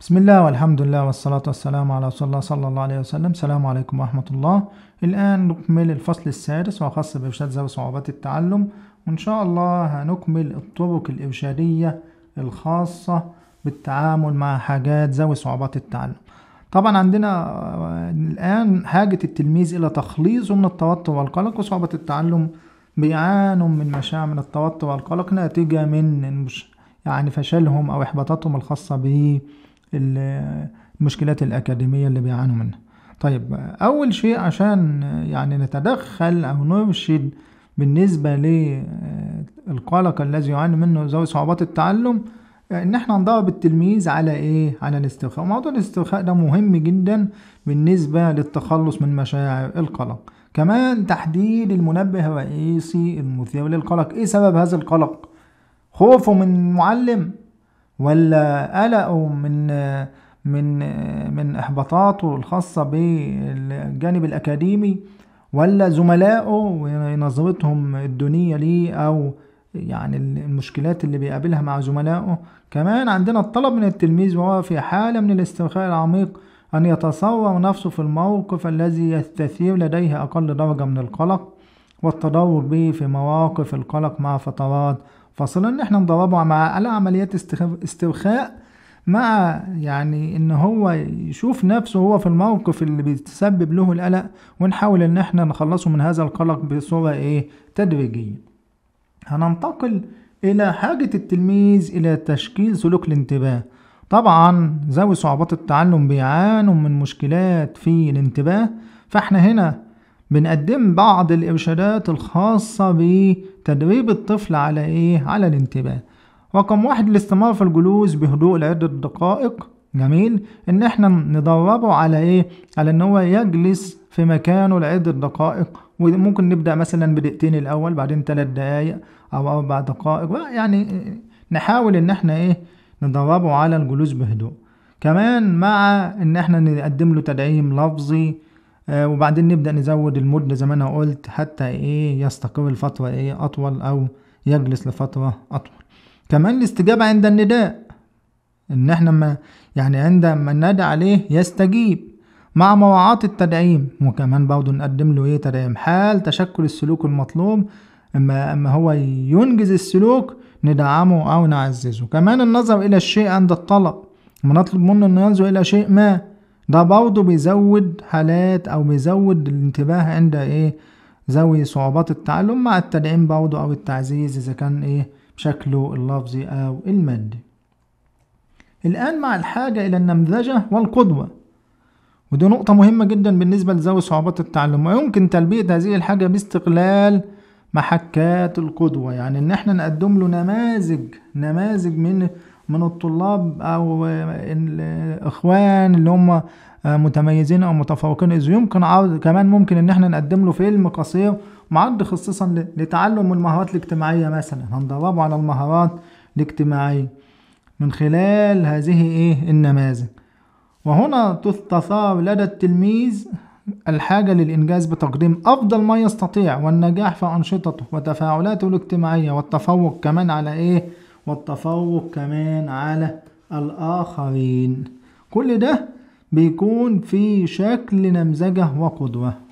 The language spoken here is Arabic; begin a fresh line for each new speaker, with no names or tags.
بسم الله والحمد لله والصلاة والسلام على رسول الله صلى الله عليه وسلم السلام عليكم ورحمة الله الآن نكمل الفصل السادس وخاص بإرشاد ذوي صعوبات التعلم وإن شاء الله هنكمل الطرق الإرشادية الخاصة بالتعامل مع حاجات ذوي صعوبات التعلم طبعا عندنا آه، الآن حاجة التلميذ إلى تخليصه من التوتر والقلق وصعوبة التعلم بيعانوا من مشاعر من التوتر والقلق ناتجة من يعني فشلهم أو إحباطاتهم الخاصة به المشكلات الأكاديمية اللي بيعانوا منها طيب أول شيء عشان يعني نتدخل أو نرشد بالنسبة للقلق الذي يعاني منه ذوي صعوبات التعلم ان احنا ندرب التلميذ على ايه على الاسترخاء موضوع الاسترخاء ده مهم جدا بالنسبه للتخلص من مشاعر القلق كمان تحديد المنبه الرئيسي المثير للقلق ايه سبب هذا القلق خوفه من المعلم ولا قلقوا من من من احباطاته الخاصه بالجانب الاكاديمي ولا زملائه ونظرتهم الدونيه ليه او يعني المشكلات اللي بيقابلها مع زملائه كمان عندنا الطلب من التلميذ وهو في حالة من الاسترخاء العميق أن يتصور نفسه في الموقف الذي يستثير لديه أقل درجة من القلق والتدور به في مواقف القلق مع فترات فاصل ان احنا نضربه مع عمليات استرخاء مع يعني ان هو يشوف نفسه هو في الموقف اللي بيتسبب له القلق ونحاول ان احنا نخلصه من هذا القلق بصورة ايه تدريجية هننتقل الى حاجة التلميذ الى تشكيل سلوك الانتباه طبعا ذوي صعوبات التعلم بيعانوا من مشكلات في الانتباه فاحنا هنا بنقدم بعض الارشادات الخاصة بيه تدريب الطفل على إيه؟ على الانتباه رقم واحد الاستمرار في الجلوس بهدوء لعدة دقائق جميل ان احنا ندربه على ايه على ان هو يجلس في مكانه لعدة دقائق وممكن نبدأ مثلا بدقيقتين الاول بعدين ثلاث دقايق او اربع دقائق يعني نحاول ان احنا ايه ندربه على الجلوس بهدوء كمان مع ان احنا نقدم له تدعيم لفظي آه، وبعدين نبدأ نزود المدة زي ما أنا قلت حتى إيه يستقر لفترة إيه أطول أو يجلس لفترة أطول كمان الاستجابة عند النداء إن إحنا ما يعني عندما ننادى عليه يستجيب مع مراعاة التدعيم وكمان برضه نقدم له إيه تدعيم حال تشكل السلوك المطلوب أما أما هو ينجز السلوك ندعمه أو نعززه كمان النظر إلى الشيء عند الطلب ونطلب منه إنه ينظر إلى شيء ما ده برضه بيزود حالات أو بيزود الانتباه عند إيه ذوي صعوبات التعلم مع التدعيم برضه أو التعزيز إذا كان إيه بشكله اللفظي أو المادي الآن مع الحاجة إلى النمذجة والقدوة ودي نقطة مهمة جدا بالنسبة لذوي صعوبات التعلم ويمكن تلبية هذه الحاجة باستقلال محكات القدوة يعني إن إحنا نقدم له نماذج نماذج من من الطلاب او الاخوان اللي هم متميزين او متفوقين اذ يمكن عرض كمان ممكن ان احنا نقدم له فيلم قصير معد خصيصا لتعلم المهارات الاجتماعية مثلا هندربه على المهارات الاجتماعية من خلال هذه ايه النماذج وهنا تثار لدى التلميذ الحاجة للإنجاز بتقديم أفضل ما يستطيع والنجاح في أنشطته وتفاعلاته الاجتماعية والتفوق كمان على إيه والتفوق كمان على الآخرين كل ده بيكون في شكل نمذجة وقدوة